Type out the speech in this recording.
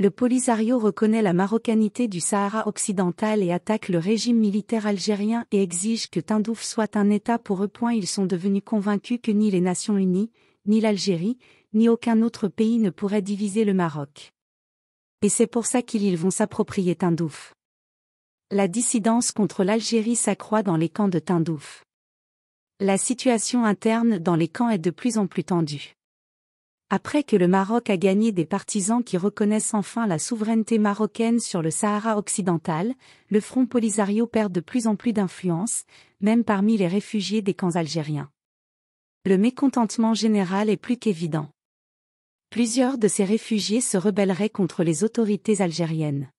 le Polisario reconnaît la marocanité du Sahara occidental et attaque le régime militaire algérien et exige que Tindouf soit un État pour eux. Ils sont devenus convaincus que ni les Nations Unies, ni l'Algérie, ni aucun autre pays ne pourraient diviser le Maroc. Et c'est pour ça qu'ils vont s'approprier Tindouf. La dissidence contre l'Algérie s'accroît dans les camps de Tindouf. La situation interne dans les camps est de plus en plus tendue. Après que le Maroc a gagné des partisans qui reconnaissent enfin la souveraineté marocaine sur le Sahara occidental, le Front Polisario perd de plus en plus d'influence, même parmi les réfugiés des camps algériens. Le mécontentement général est plus qu'évident. Plusieurs de ces réfugiés se rebelleraient contre les autorités algériennes.